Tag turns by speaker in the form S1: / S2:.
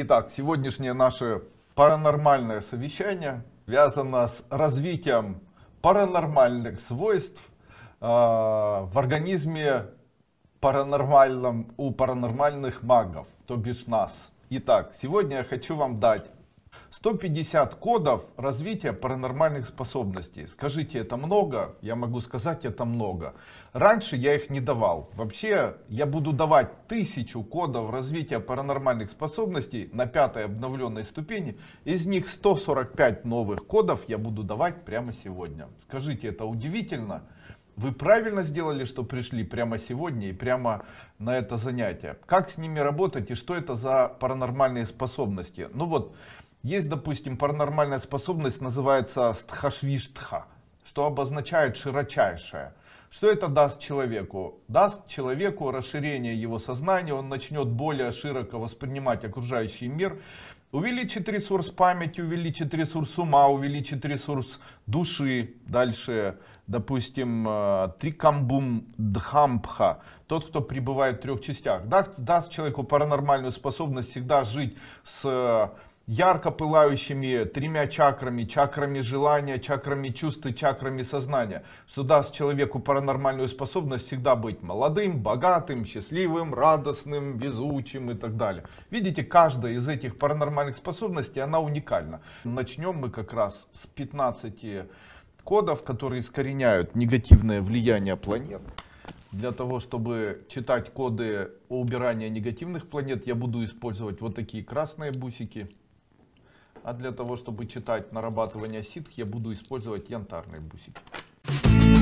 S1: Итак, сегодняшнее наше паранормальное совещание связано с развитием паранормальных свойств э, в организме паранормальном, у паранормальных магов, то бишь нас. Итак, сегодня я хочу вам дать 150 кодов развития паранормальных способностей. Скажите, это много? Я могу сказать, это много. Раньше я их не давал. Вообще, я буду давать тысячу кодов развития паранормальных способностей на пятой обновленной ступени. Из них 145 новых кодов я буду давать прямо сегодня. Скажите, это удивительно? Вы правильно сделали, что пришли прямо сегодня и прямо на это занятие. Как с ними работать и что это за паранормальные способности? Ну вот, есть, допустим, паранормальная способность, называется стхашвиштха, что обозначает широчайшее. Что это даст человеку? Даст человеку расширение его сознания, он начнет более широко воспринимать окружающий мир, увеличит ресурс памяти, увеличит ресурс ума, увеличит ресурс души. Дальше, допустим, э, трикамбум дхампха, тот, кто пребывает в трех частях. Даст, даст человеку паранормальную способность всегда жить с ярко пылающими тремя чакрами, чакрами желания, чакрами чувств и чакрами сознания, что даст человеку паранормальную способность всегда быть молодым, богатым, счастливым, радостным, везучим и так далее. Видите, каждая из этих паранормальных способностей, она уникальна. Начнем мы как раз с 15 кодов, которые искореняют негативное влияние планет. Для того, чтобы читать коды убирания негативных планет, я буду использовать вот такие красные бусики. А для того, чтобы читать нарабатывание ситх, я буду использовать янтарные бусики.